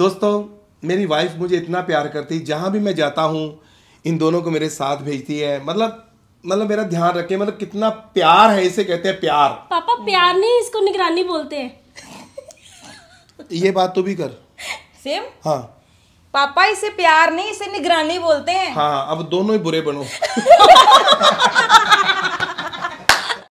दोस्तों मेरी वाइफ मुझे इतना प्यार करती जहाँ भी मैं जाता हूँ इन दोनों को मेरे साथ भेजती है मतलब मतलब मेरा ध्यान रखे मतलब कितना प्यार है इसे कहते हैं प्यार पापा प्यार नहीं इसको निगरानी बोलते हैं ये बात तो भी कर सेम हाँ पापा इसे प्यार नहीं इसे निगरानी बोलते हैं हाँ अब दोनों ही बुरे बनो